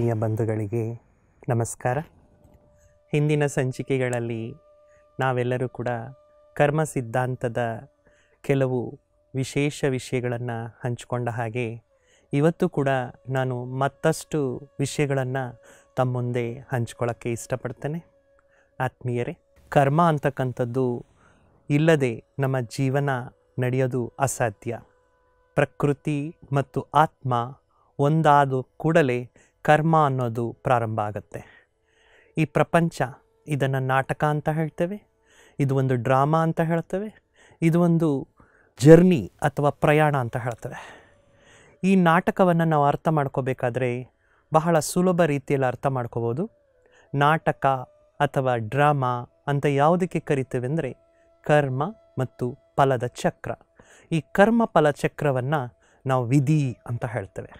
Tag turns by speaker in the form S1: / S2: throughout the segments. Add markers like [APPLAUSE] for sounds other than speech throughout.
S1: ಆತ್ಮೀಯ ಬಂಧುಗಳಿಗೆ ನಮಸ್ಕಾರ ಹಿಂದಿನ ಸಂಚಿಕೆಗಳಲ್ಲಿ ನಾವೆಲ್ಲರೂ ಕೂಡ ಕರ್ಮ ಸಿದ್ಧಾಂತದ ಕೆಲವು ವಿಶೇಷ ವಿಷಯಗಳನ್ನು ಹಂಚಿಕೊಂಡ ಹಾಗೆ ಇವತ್ತು ಕೂಡ ನಾನು ಮತ್ತಷ್ಟು ವಿಷಯಗಳನ್ನು ತಮ್ಮ ಮುಂದೆ ಹಂಚ್ಕೊಳ್ಳೋಕ್ಕೆ ಇಷ್ಟಪಡ್ತೇನೆ ಆತ್ಮೀಯರೇ ಕರ್ಮ ಅಂತಕ್ಕಂಥದ್ದು ಇಲ್ಲದೆ ನಮ್ಮ ಜೀವನ ನಡೆಯೋದು ಅಸಾಧ್ಯ ಪ್ರಕೃತಿ ಮತ್ತು ಆತ್ಮ ಒಂದಾದ ಕೂಡಲೇ ಕರ್ಮ ಅನ್ನೋದು ಪ್ರಾರಂಭ ಆಗುತ್ತೆ ಈ ಪ್ರಪಂಚ ಇದನ್ನು ನಾಟಕ ಅಂತ ಹೇಳ್ತೇವೆ ಇದು ಒಂದು ಡ್ರಾಮಾ ಅಂತ ಹೇಳ್ತೇವೆ ಇದು ಒಂದು ಜರ್ನಿ ಅಥವಾ ಪ್ರಯಾಣ ಅಂತ ಹೇಳ್ತೇವೆ ಈ ನಾಟಕವನ್ನು ನಾವು ಅರ್ಥ ಮಾಡ್ಕೋಬೇಕಾದ್ರೆ ಬಹಳ ಸುಲಭ ರೀತಿಯಲ್ಲಿ ಅರ್ಥ ಮಾಡ್ಕೋಬೋದು ನಾಟಕ ಅಥವಾ ಡ್ರಾಮಾ ಅಂತ ಯಾವುದಕ್ಕೆ ಕರಿತೇವೆ ಅಂದರೆ ಕರ್ಮ ಮತ್ತು ಫಲದ ಚಕ್ರ ಈ ಕರ್ಮ ಫಲ ಚಕ್ರವನ್ನು ನಾವು ವಿಧಿ ಅಂತ ಹೇಳ್ತೇವೆ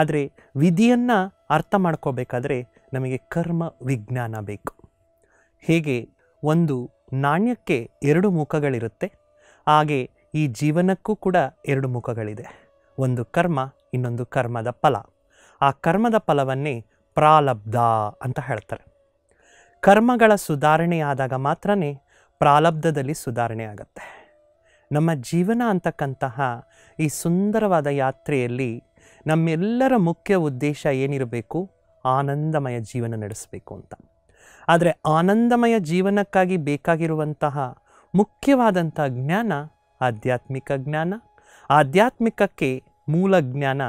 S1: ಆದರೆ ವಿಧಿಯನ್ನು ಅರ್ಥ ಮಾಡ್ಕೋಬೇಕಾದ್ರೆ ನಮಗೆ ಕರ್ಮ ವಿಜ್ಞಾನ ಬೇಕು ಹೇಗೆ ಒಂದು ನಾಣ್ಯಕ್ಕೆ ಎರಡು ಮುಖಗಳಿರುತ್ತೆ ಹಾಗೆ ಈ ಜೀವನಕ್ಕೂ ಕೂಡ ಎರಡು ಮುಖಗಳಿದೆ ಒಂದು ಕರ್ಮ ಇನ್ನೊಂದು ಕರ್ಮದ ಫಲ ಆ ಕರ್ಮದ ಫಲವನ್ನೇ ಪ್ರಾಲಬ್ಧ ಅಂತ ಹೇಳ್ತಾರೆ ಕರ್ಮಗಳ ಸುಧಾರಣೆ ಆದಾಗ ಮಾತ್ರ ಪ್ರಾಲಬ್ಧದಲ್ಲಿ ಸುಧಾರಣೆ ಆಗುತ್ತೆ ನಮ್ಮ ಜೀವನ ಅಂತಕ್ಕಂತಹ ಈ ಸುಂದರವಾದ ಯಾತ್ರೆಯಲ್ಲಿ ನಮ್ಮೆಲ್ಲರ ಮುಖ್ಯ ಉದ್ದೇಶ ಏನಿರಬೇಕು ಆನಂದಮಯ ಜೀವನ ನಡೆಸಬೇಕು ಅಂತ ಆದರೆ ಆನಂದಮಯ ಜೀವನಕ್ಕಾಗಿ ಬೇಕಾಗಿರುವಂತಹ ಮುಖ್ಯವಾದಂಥ ಜ್ಞಾನ ಆಧ್ಯಾತ್ಮಿಕ ಜ್ಞಾನ ಆಧ್ಯಾತ್ಮಿಕಕ್ಕೆ ಮೂಲ ಜ್ಞಾನ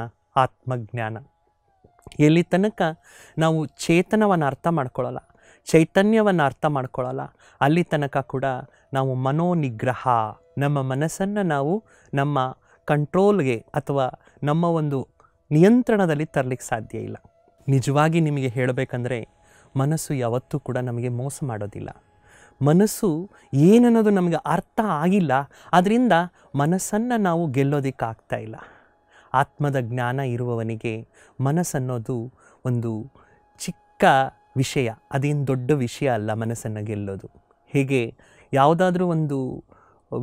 S1: ಆತ್ಮಜ್ಞಾನ ಎಲ್ಲಿ ತನಕ ನಾವು ಚೇತನವನ್ನು ಅರ್ಥ ಮಾಡ್ಕೊಳ್ಳಲ್ಲ ಚೈತನ್ಯವನ್ನು ಅರ್ಥ ಮಾಡ್ಕೊಳ್ಳಲ್ಲ ಅಲ್ಲಿ ತನಕ ಕೂಡ ನಾವು ಮನೋನಿಗ್ರಹ ನಮ್ಮ ಮನಸ್ಸನ್ನು ನಾವು ನಮ್ಮ ಕಂಟ್ರೋಲ್ಗೆ ಅಥವಾ ನಮ್ಮ ಒಂದು ನಿಯಂತ್ರಣದಲ್ಲಿ ತರಲಿಕ್ಕೆ ಸಾಧ್ಯ ಇಲ್ಲ ನಿಜವಾಗಿ ನಿಮಗೆ ಹೇಳಬೇಕಂದ್ರೆ ಮನಸ್ಸು ಯಾವತ್ತೂ ಕೂಡ ನಮಗೆ ಮೋಸ ಮಾಡೋದಿಲ್ಲ ಮನಸ್ಸು ಏನನ್ನೋದು ನಮಗೆ ಅರ್ಥ ಆಗಿಲ್ಲ ಅದರಿಂದ ಮನಸ್ಸನ್ನು ನಾವು ಗೆಲ್ಲೋದಕ್ಕಾಗ್ತಾ ಇಲ್ಲ ಆತ್ಮದ ಜ್ಞಾನ ಇರುವವನಿಗೆ ಮನಸ್ಸನ್ನೋದು ಒಂದು ಚಿಕ್ಕ ವಿಷಯ ಅದೇನು ದೊಡ್ಡ ವಿಷಯ ಅಲ್ಲ ಮನಸ್ಸನ್ನು ಗೆಲ್ಲೋದು ಹೀಗೆ ಯಾವುದಾದ್ರೂ ಒಂದು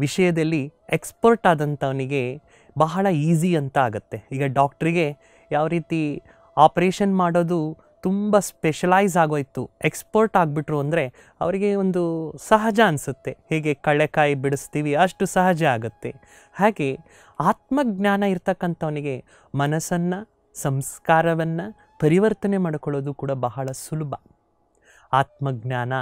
S1: ವಿಷಯದಲ್ಲಿ ಎಕ್ಸ್ಪರ್ಟ್ ಆದಂಥವನಿಗೆ ಬಹಳ ಈಸಿ ಅಂತ ಆಗುತ್ತೆ ಈಗ ಡಾಕ್ಟ್ರಿಗೆ ಯಾವ ರೀತಿ ಆಪ್ರೇಷನ್ ಮಾಡೋದು ತುಂಬ ಸ್ಪೆಷಲೈಸ್ ಆಗೋಯ್ತು ಎಕ್ಸ್ಪರ್ಟ್ ಆಗಿಬಿಟ್ರು ಅಂದರೆ ಅವರಿಗೆ ಒಂದು ಸಹಜ ಅನಿಸುತ್ತೆ ಹೇಗೆ ಕಳೆಕಾಯಿ ಬಿಡಿಸ್ತೀವಿ ಅಷ್ಟು ಸಹಜ ಆಗುತ್ತೆ ಹಾಗೆ ಆತ್ಮಜ್ಞಾನ ಇರ್ತಕ್ಕಂಥವನಿಗೆ ಮನಸ್ಸನ್ನು ಸಂಸ್ಕಾರವನ್ನು ಪರಿವರ್ತನೆ ಮಾಡಿಕೊಳ್ಳೋದು ಕೂಡ ಬಹಳ ಸುಲಭ ಆತ್ಮಜ್ಞಾನ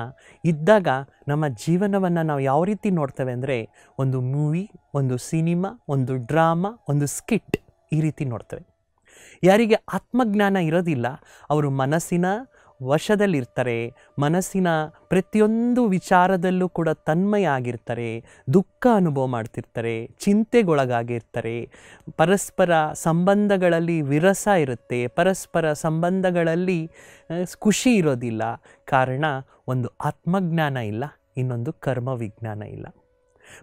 S1: ಇದ್ದಾಗ ನಮ್ಮ ಜೀವನವನ್ನು ನಾವು ಯಾವ ರೀತಿ ನೋಡ್ತೇವೆ ಅಂದರೆ ಒಂದು ಮೂವಿ ಒಂದು ಸಿನಿಮಾ ಒಂದು ಡ್ರಾಮಾ ಒಂದು ಸ್ಕಿಟ್ ಈ ರೀತಿ ನೋಡ್ತೇವೆ ಯಾರಿಗೆ ಆತ್ಮಜ್ಞಾನ ಇರೋದಿಲ್ಲ ಅವರು ಮನಸ್ಸಿನ ವಶದಲ್ಲಿರ್ತಾರೆ ಮನಸ್ಸಿನ ಪ್ರತಿಯೊಂದು ವಿಚಾರದಲ್ಲೂ ಕೂಡ ತನ್ಮಯ ಆಗಿರ್ತಾರೆ ದುಃಖ ಅನುಭವ ಮಾಡ್ತಿರ್ತಾರೆ ಚಿಂತೆಗೊಳಗಾಗಿರ್ತಾರೆ ಪರಸ್ಪರ ಸಂಬಂಧಗಳಲ್ಲಿ ವಿರಸ ಇರುತ್ತೆ ಪರಸ್ಪರ ಸಂಬಂಧಗಳಲ್ಲಿ ಖುಷಿ ಇರೋದಿಲ್ಲ ಕಾರಣ ಒಂದು ಆತ್ಮಜ್ಞಾನ ಇಲ್ಲ ಇನ್ನೊಂದು ಕರ್ಮ ವಿಜ್ಞಾನ ಇಲ್ಲ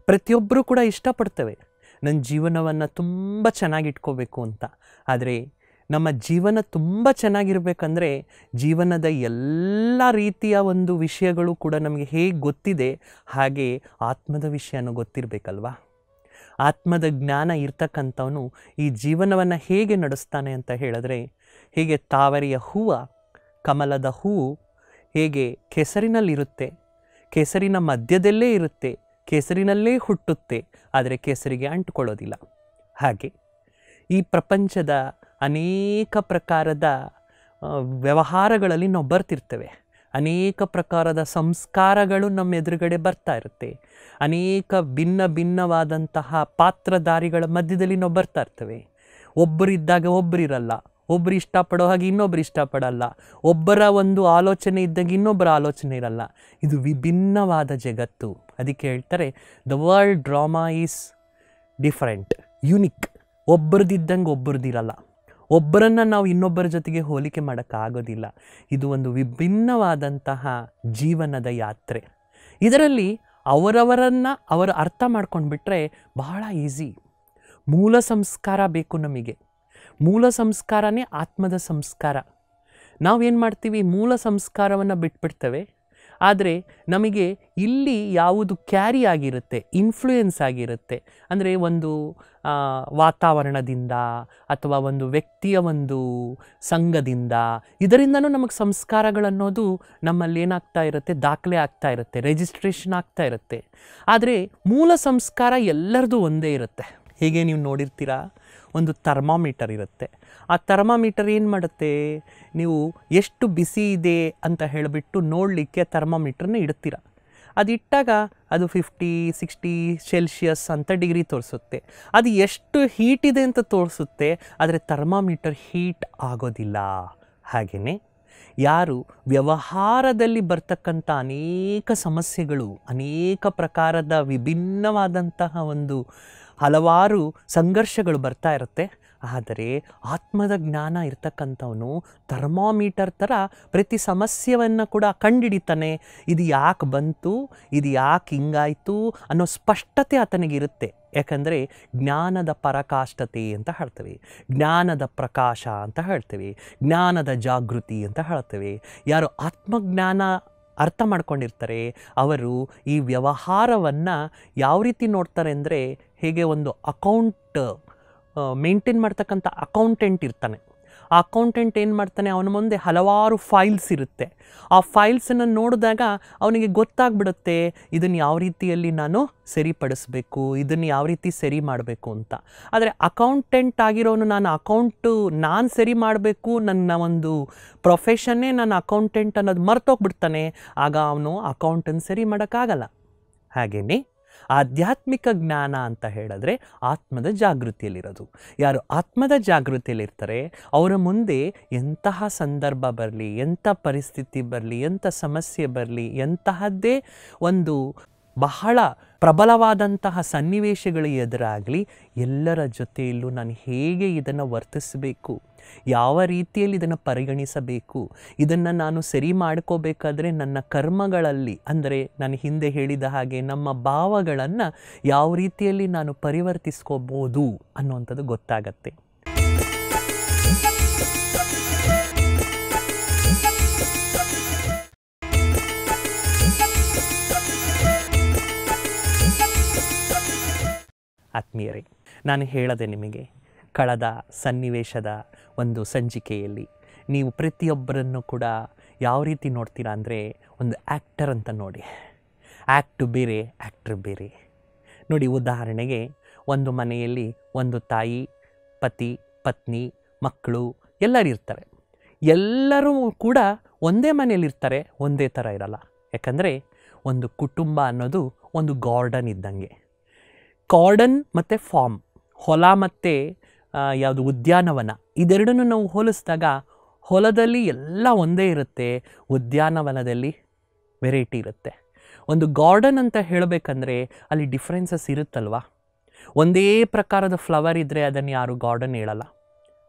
S1: ಪ್ರತಿಯೊಬ್ಬರೂ ಕೂಡ ಇಷ್ಟಪಡ್ತವೆ ನನ್ನ ಜೀವನವನ್ನು ತುಂಬ ಚೆನ್ನಾಗಿಟ್ಕೋಬೇಕು ಅಂತ ಆದರೆ ನಮ್ಮ ಜೀವನ ತುಂಬ ಚೆನ್ನಾಗಿರಬೇಕಂದ್ರೆ ಜೀವನದ ಎಲ್ಲ ರೀತಿಯ ಒಂದು ವಿಷಯಗಳು ಕೂಡ ನಮಗೆ ಹೇಗೆ ಗೊತ್ತಿದೆ ಹಾಗೆ ಆತ್ಮದ ವಿಷಯನೂ ಗೊತ್ತಿರಬೇಕಲ್ವಾ ಆತ್ಮದ ಜ್ಞಾನ ಇರ್ತಕ್ಕಂಥವನು ಈ ಜೀವನವನ್ನು ಹೇಗೆ ನಡೆಸ್ತಾನೆ ಅಂತ ಹೇಳಿದ್ರೆ ಹೇಗೆ ತಾವರೆಯ ಹೂವು ಕಮಲದ ಹೂವು ಹೇಗೆ ಕೆಸರಿನಲ್ಲಿರುತ್ತೆ ಕೆಸರಿನ ಮಧ್ಯದಲ್ಲೇ ಇರುತ್ತೆ ಕೆಸರಿನಲ್ಲೇ ಹುಟ್ಟುತ್ತೆ ಆದರೆ ಕೆಸರಿಗೆ ಅಂಟುಕೊಳ್ಳೋದಿಲ್ಲ ಹಾಗೆ ಈ ಪ್ರಪಂಚದ ಅನೇಕ ಪ್ರಕಾರದ ವ್ಯವಹಾರಗಳಲ್ಲಿ ನಾವು ಬರ್ತಿರ್ತೇವೆ ಅನೇಕ ಪ್ರಕಾರದ ಸಂಸ್ಕಾರಗಳು ನಮ್ಮ ಎದುರುಗಡೆ ಬರ್ತಾ ಇರುತ್ತೆ ಅನೇಕ ಭಿನ್ನ ಭಿನ್ನವಾದಂತಹ ಪಾತ್ರಧಾರಿಗಳ ಮಧ್ಯದಲ್ಲಿ ನಾವು ಬರ್ತಾ ಇರ್ತೇವೆ ಒಬ್ಬರಿದ್ದಾಗ ಒಬ್ಬರಿರಲ್ಲ ಒಬ್ಬರು ಇಷ್ಟಪಡೋ ಹಾಗೆ ಇನ್ನೊಬ್ಬರು ಇಷ್ಟಪಡಲ್ಲ ಒಬ್ಬರ ಒಂದು ಆಲೋಚನೆ ಇದ್ದಾಗ ಇನ್ನೊಬ್ಬರ ಆಲೋಚನೆ ಇರಲ್ಲ ಇದು ವಿಭಿನ್ನವಾದ ಜಗತ್ತು ಅದಕ್ಕೆ ಹೇಳ್ತಾರೆ the world drama is different unique ಒಬ್ಬರದಿದ್ದಂಗೆ ಒಬ್ಬರದಿರಲ್ಲ ಒಬ್ಬರನ್ನು ನಾವು ಇನ್ನೊಬ್ಬರ ಜೊತೆಗೆ ಹೋಲಿಕೆ ಮಾಡೋಕ್ಕಾಗೋದಿಲ್ಲ ಇದು ಒಂದು ವಿಭಿನ್ನವಾದಂತಹ ಜೀವನದ ಯಾತ್ರೆ ಇದರಲ್ಲಿ ಅವರವರನ್ನು ಅವರು ಅರ್ಥ ಮಾಡ್ಕೊಂಡು ಬಹಳ ಈಸಿ ಮೂಲ ಸಂಸ್ಕಾರ ಬೇಕು ನಮಗೆ ಮೂಲ ಸಂಸ್ಕಾರನೇ ಆತ್ಮದ ಸಂಸ್ಕಾರ ನಾವೇನು ಮಾಡ್ತೀವಿ ಮೂಲ ಸಂಸ್ಕಾರವನ್ನು ಬಿಟ್ಬಿಡ್ತೇವೆ ಆದರೆ ನಮಗೆ ಇಲ್ಲಿ ಯಾವುದು ಕ್ಯಾರಿ ಆಗಿರುತ್ತೆ ಇನ್ಫ್ಲೂಯೆನ್ಸ್ ಆಗಿರುತ್ತೆ ಅಂದರೆ ಒಂದು ವಾತಾವರಣದಿಂದ ಅಥವಾ ಒಂದು ವ್ಯಕ್ತಿಯ ಒಂದು ಸಂಘದಿಂದ ಇದರಿಂದನೂ ನಮಗೆ ಸಂಸ್ಕಾರಗಳನ್ನೋದು ನಮ್ಮಲ್ಲಿ ಏನಾಗ್ತಾ ಇರುತ್ತೆ ದಾಖಲೆ ಆಗ್ತಾ ಇರುತ್ತೆ ರಿಜಿಸ್ಟ್ರೇಷನ್ ಆಗ್ತಾ ಇರುತ್ತೆ ಆದರೆ ಮೂಲ ಸಂಸ್ಕಾರ ಎಲ್ಲರದು ಒಂದೇ ಇರುತ್ತೆ ಹೇಗೆ ನೀವು ನೋಡಿರ್ತೀರಾ ಒಂದು ಥರ್ಮಾಮೀಟರ್ ಇರುತ್ತೆ ಆ ಥರ್ಮಾಮೀಟರ್ ಏನು ಮಾಡುತ್ತೆ ನೀವು ಎಷ್ಟು ಬಿಸಿ ಇದೆ ಅಂತ ಹೇಳಿಬಿಟ್ಟು ನೋಡಲಿಕ್ಕೆ ಥರ್ಮಾಮೀಟ್ರನ್ನ ಇಡ್ತೀರ ಅದು ಇಟ್ಟಾಗ ಅದು ಫಿಫ್ಟಿ ಸಿಕ್ಸ್ಟಿ ಸೆಲ್ಶಿಯಸ್ ಅಂತ ಡಿಗ್ರಿ ತೋರಿಸುತ್ತೆ ಅದು ಎಷ್ಟು ಹೀಟ್ ಇದೆ ಅಂತ ತೋರಿಸುತ್ತೆ ಆದರೆ ಥರ್ಮಾಮೀಟರ್ ಹೀಟ್ ಆಗೋದಿಲ್ಲ ಹಾಗೆಯೇ ಯಾರು ವ್ಯವಹಾರದಲ್ಲಿ ಬರ್ತಕ್ಕಂಥ ಅನೇಕ ಸಮಸ್ಯೆಗಳು ಅನೇಕ ಪ್ರಕಾರದ ವಿಭಿನ್ನವಾದಂತಹ ಒಂದು ಹಲವಾರು ಸಂಘರ್ಷಗಳು ಬರ್ತಾ ಇರುತ್ತೆ ಆದರೆ ಆತ್ಮದ ಜ್ಞಾನ ಇರ್ತಕ್ಕಂಥವನು ಥರ್ಮಾಮೀಟರ್ ಥರ ಪ್ರತಿ ಸಮಸ್ಯೆಯನ್ನು ಕೂಡ ಕಂಡಿಡಿತಾನೆ ಇದು ಯಾಕೆ ಬಂತು ಇದು ಯಾಕೆ ಹಿಂಗಾಯಿತು ಅನ್ನೋ ಸ್ಪಷ್ಟತೆ ಆತನಿಗಿರುತ್ತೆ ಯಾಕಂದರೆ ಜ್ಞಾನದ ಪರಕಾಷ್ಟತೆ ಅಂತ ಹೇಳ್ತೇವೆ ಜ್ಞಾನದ ಪ್ರಕಾಶ ಅಂತ ಹೇಳ್ತೇವೆ ಜ್ಞಾನದ ಜಾಗೃತಿ ಅಂತ ಹೇಳ್ತೇವೆ ಯಾರು ಆತ್ಮಜ್ಞಾನ ಅರ್ಥ ಮಾಡ್ಕೊಂಡಿರ್ತಾರೆ ಅವರು ಈ ವ್ಯವಹಾರವನ್ನು ಯಾವ ರೀತಿ ನೋಡ್ತಾರೆ ಅಂದರೆ ಹೇಗೆ ಒಂದು ಅಕೌಂಟ್ ಮೇಂಟೈನ್ ಮಾಡ್ತಕ್ಕಂಥ ಅಕೌಂಟೆಂಟ್ ಇರ್ತಾನೆ ಆ ಅಕೌಂಟೆಂಟ್ ಏನು ಮಾಡ್ತಾನೆ ಅವನ ಮುಂದೆ ಹಲವಾರು ಫೈಲ್ಸ್ ಇರುತ್ತೆ ಆ ಫೈಲ್ಸನ್ನು ನೋಡಿದಾಗ ಅವನಿಗೆ ಗೊತ್ತಾಗ್ಬಿಡುತ್ತೆ ಇದನ್ನು ಯಾವ ರೀತಿಯಲ್ಲಿ ನಾನು ಸರಿಪಡಿಸ್ಬೇಕು ಇದನ್ನು ಯಾವ ರೀತಿ ಸರಿ ಮಾಡಬೇಕು ಅಂತ ಆದರೆ ಅಕೌಂಟೆಂಟ್ ಆಗಿರೋನು ನಾನು ಅಕೌಂಟು ನಾನು ಸರಿ ಮಾಡಬೇಕು ನನ್ನ ಒಂದು ಪ್ರೊಫೆಷನ್ನೇ ನಾನು ಅಕೌಂಟೆಂಟ್ ಅನ್ನೋದು ಮರ್ತೋಗ್ಬಿಡ್ತಾನೆ ಆಗ ಅವನು ಅಕೌಂಟನ್ನು ಸರಿ ಮಾಡೋಕ್ಕಾಗಲ್ಲ ಹಾಗೆಯೇ ಆಧ್ಯಾತ್ಮಿಕ ಜ್ಞಾನ ಅಂತ ಹೇಳಿದ್ರೆ ಆತ್ಮದ ಜಾಗೃತಿಯಲ್ಲಿರೋದು ಯಾರು ಆತ್ಮದ ಜಾಗೃತಿಯಲ್ಲಿರ್ತಾರೆ ಅವರ ಮುಂದೆ ಎಂತಹ ಸಂದರ್ಭ ಬರಲಿ ಎಂಥ ಪರಿಸ್ಥಿತಿ ಬರಲಿ ಎಂಥ ಸಮಸ್ಯೆ ಬರಲಿ ಎಂತಹದ್ದೇ ಒಂದು ಬಹಳ ಪ್ರಬಲವಾದಂತಹ ಸನ್ನಿವೇಶಗಳು ಎದುರಾಗಲಿ ಎಲ್ಲರ ಜೊತೆಯಲ್ಲೂ ನಾನು ಹೇಗೆ ಇದನ್ನು ವರ್ತಿಸಬೇಕು ಯಾವ ರೀತಿಯಲ್ಲಿ ಇದನ್ನು ಪರಿಗಣಿಸಬೇಕು ಇದನ್ನು ನಾನು ಸರಿ ಮಾಡ್ಕೋಬೇಕಾದ್ರೆ ನನ್ನ ಕರ್ಮಗಳಲ್ಲಿ ಅಂದರೆ ನಾನು ಹಿಂದೆ ಹೇಳಿದ ಹಾಗೆ ನಮ್ಮ ಭಾವಗಳನ್ನು ಯಾವ ರೀತಿಯಲ್ಲಿ ನಾನು ಪರಿವರ್ತಿಸ್ಕೋಬೋದು ಅನ್ನುವಂಥದ್ದು ಗೊತ್ತಾಗತ್ತೆ ಆತ್ಮೀಯರೇ ನಾನು ಹೇಳದೆ ನಿಮಗೆ ಕಳೆದ ಸನ್ನಿವೇಶದ ಒಂದು ಸಂಚಿಕೆಯಲ್ಲಿ ನೀವು ಪ್ರತಿಯೊಬ್ಬರನ್ನು ಕೂಡ ಯಾವ ರೀತಿ ನೋಡ್ತೀರಾ ಅಂದರೆ ಒಂದು ಆ್ಯಕ್ಟರ್ ಅಂತ ನೋಡಿ ಆ್ಯಕ್ಟು ಬೇರೆ ಆ್ಯಕ್ಟ್ರ್ ಬೇರೆ ನೋಡಿ ಉದಾಹರಣೆಗೆ ಒಂದು ಮನೆಯಲ್ಲಿ ಒಂದು ತಾಯಿ ಪತಿ ಪತ್ನಿ ಮಕ್ಕಳು ಎಲ್ಲರೂ ಇರ್ತಾರೆ ಎಲ್ಲರೂ ಕೂಡ ಒಂದೇ ಮನೆಯಲ್ಲಿರ್ತಾರೆ ಒಂದೇ ಥರ ಇರಲ್ಲ ಯಾಕಂದರೆ ಒಂದು ಕುಟುಂಬ ಅನ್ನೋದು ಒಂದು ಗಾರ್ಡನ್ ಇದ್ದಂಗೆ ಗಾರ್ಡನ್ ಮತ್ತು ಫಾರ್ಮ್ ಹೊಲ ಮತ್ತು ಯಾವುದು ಉದ್ಯಾನವನ ಇದೆರಡನ್ನು ನಾವು ಹೋಲಿಸಿದಾಗ ಹೊಲದಲ್ಲಿ ಎಲ್ಲ ಒಂದೇ ಇರುತ್ತೆ ಉದ್ಯಾನವನದಲ್ಲಿ ವೆರೈಟಿ ಇರುತ್ತೆ ಒಂದು ಗಾರ್ಡನ್ ಅಂತ ಹೇಳಬೇಕಂದ್ರೆ ಅಲ್ಲಿ ಡಿಫ್ರೆನ್ಸಸ್ ಇರುತ್ತಲ್ವಾ ಒಂದೇ ಪ್ರಕಾರದ ಫ್ಲವರ್ ಇದ್ದರೆ ಅದನ್ನು ಯಾರು ಗಾರ್ಡನ್ ಹೇಳಲ್ಲ